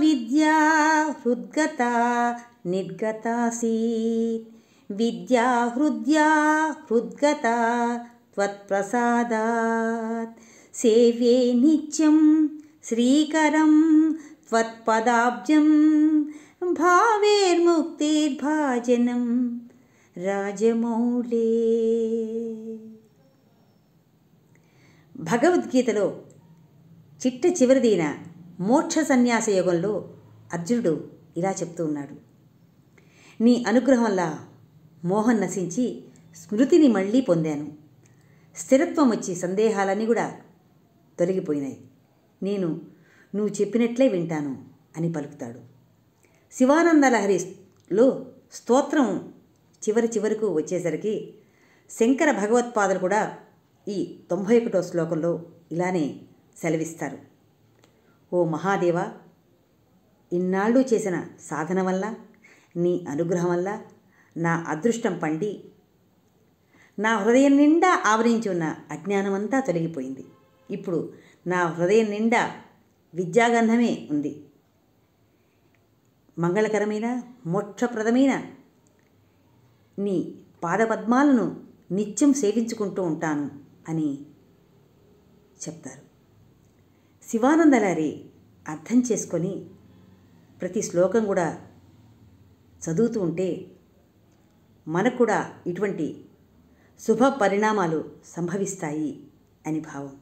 విద్యా విద్యా హృద్గత నిర్గతాసీత్ విద్యా హృద్యా హృద్గత త్వత్ప్రసాదాత్ సేవే నిత్యం శ్రీకరం త్వత్పదాబ్జం భావేర్ముక్తిర్భాజనం రాజమౌళే భగవద్గీతలో చిట్ట చివరిదైన మోక్ష సన్యాస యోగంలో అర్జునుడు ఇలా చెప్తూ ఉన్నాడు నీ అనుగ్రహంలా మోహన్ నశించి స్మృతిని మళ్ళీ పొందాను స్థిరత్వం వచ్చి సందేహాలన్నీ కూడా తొలగిపోయినాయి నేను నువ్వు చెప్పినట్లే వింటాను అని పలుకుతాడు శివానందలహరిలో స్తోత్రం చివరి చివరకు వచ్చేసరికి శంకర భగవత్పాదలు కూడా ఈ తొంభై ఒకటో శ్లోకంలో ఇలానే సెలవిస్తారు ఓ మహాదేవ ఇన్నాళ్ళు చేసిన సాధన వల్ల నీ అనుగ్రహం వల్ల నా అదృష్టం పండి నా హృదయం నిండా ఆవరించి ఉన్న అజ్ఞానమంతా తొలగిపోయింది ఇప్పుడు నా హృదయం నిండా విద్యాగంధమే ఉంది మంగళకరమైన మోక్షప్రదమైన నీ పాదపద్మాలను నిత్యం సేవించుకుంటూ ఉంటాను అని చెప్తారు శివానందలారి అర్థం చేసుకొని ప్రతి శ్లోకం కూడా చదువుతూ ఉంటే మనకు కూడా ఇటువంటి శుభ పరిణామాలు సంభవిస్తాయి అని భావం